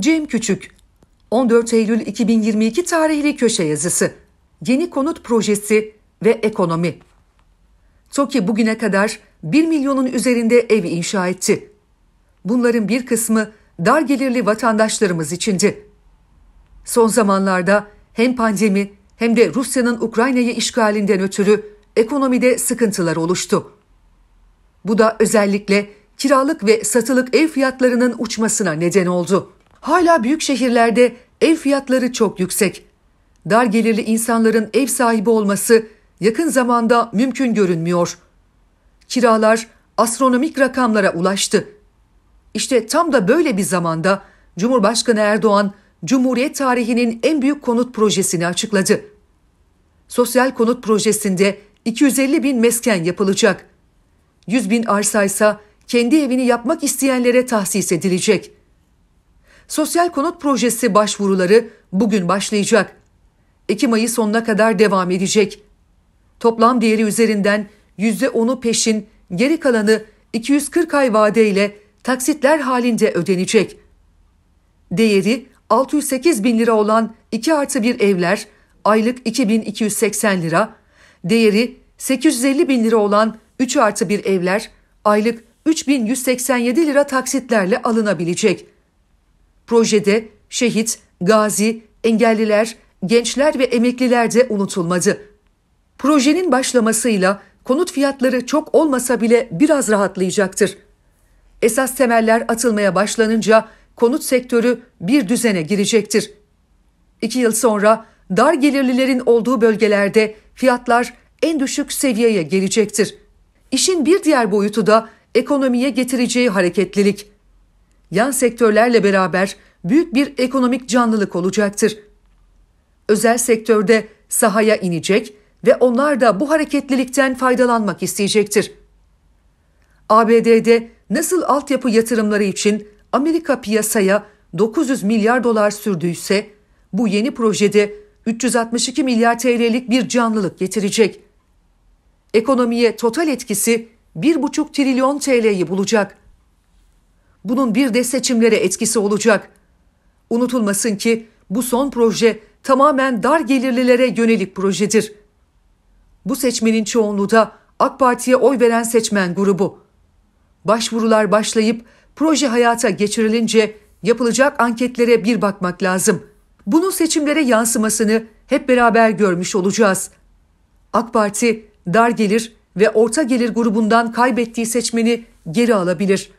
Cem Küçük 14 Eylül 2022 tarihli köşe yazısı Yeni konut projesi ve ekonomi TOKİ bugüne kadar 1 milyonun üzerinde ev inşa etti. Bunların bir kısmı dar gelirli vatandaşlarımız içindi. Son zamanlarda hem pandemi hem de Rusya'nın Ukrayna'yı işgalinden ötürü ekonomide sıkıntılar oluştu. Bu da özellikle kiralık ve satılık ev fiyatlarının uçmasına neden oldu. Hala büyük şehirlerde ev fiyatları çok yüksek. Dar gelirli insanların ev sahibi olması yakın zamanda mümkün görünmüyor. Kiralar astronomik rakamlara ulaştı. İşte tam da böyle bir zamanda Cumhurbaşkanı Erdoğan Cumhuriyet tarihinin en büyük konut projesini açıkladı. Sosyal konut projesinde 250 bin mesken yapılacak. 100 bin arsa ise kendi evini yapmak isteyenlere tahsis edilecek.'' Sosyal konut projesi başvuruları bugün başlayacak. Ekim ayı sonuna kadar devam edecek. Toplam değeri üzerinden %10'u peşin, geri kalanı 240 ay vadeyle taksitler halinde ödenecek. Değeri 608 bin lira olan 2 artı 1 evler aylık 2280 lira, değeri 850 bin lira olan 3 artı 1 evler aylık 3187 lira taksitlerle alınabilecek.'' Projede şehit, gazi, engelliler, gençler ve emekliler de unutulmadı. Projenin başlamasıyla konut fiyatları çok olmasa bile biraz rahatlayacaktır. Esas temeller atılmaya başlanınca konut sektörü bir düzene girecektir. İki yıl sonra dar gelirlilerin olduğu bölgelerde fiyatlar en düşük seviyeye gelecektir. İşin bir diğer boyutu da ekonomiye getireceği hareketlilik yan sektörlerle beraber büyük bir ekonomik canlılık olacaktır. Özel sektörde sahaya inecek ve onlar da bu hareketlilikten faydalanmak isteyecektir. ABD'de nasıl altyapı yatırımları için Amerika piyasaya 900 milyar dolar sürdüyse bu yeni projede 362 milyar TL'lik bir canlılık getirecek. Ekonomiye total etkisi 1,5 trilyon TL'yi bulacak. Bunun bir de seçimlere etkisi olacak. Unutulmasın ki bu son proje tamamen dar gelirlilere yönelik projedir. Bu seçmenin çoğunluğu da AK Parti'ye oy veren seçmen grubu. Başvurular başlayıp proje hayata geçirilince yapılacak anketlere bir bakmak lazım. Bunun seçimlere yansımasını hep beraber görmüş olacağız. AK Parti dar gelir ve orta gelir grubundan kaybettiği seçmeni geri alabilir.''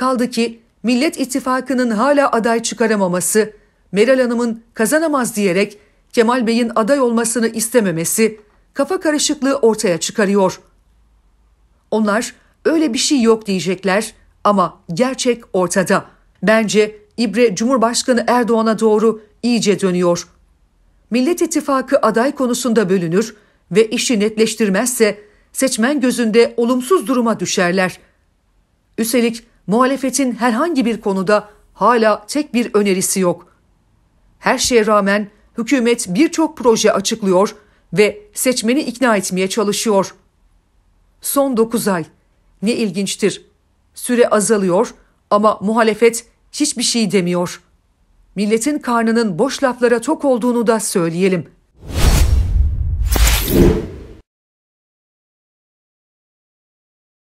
Kaldı ki Millet İttifakı'nın hala aday çıkaramaması, Meral Hanım'ın kazanamaz diyerek Kemal Bey'in aday olmasını istememesi kafa karışıklığı ortaya çıkarıyor. Onlar öyle bir şey yok diyecekler ama gerçek ortada. Bence İbre Cumhurbaşkanı Erdoğan'a doğru iyice dönüyor. Millet İttifakı aday konusunda bölünür ve işi netleştirmezse seçmen gözünde olumsuz duruma düşerler. Üstelik muhalefetin herhangi bir konuda hala tek bir önerisi yok. Her şeye rağmen hükümet birçok proje açıklıyor ve seçmeni ikna etmeye çalışıyor. Son 9 ay ne ilginçtir. Süre azalıyor ama muhalefet hiçbir şey demiyor. Milletin karnının boş laflara tok olduğunu da söyleyelim.''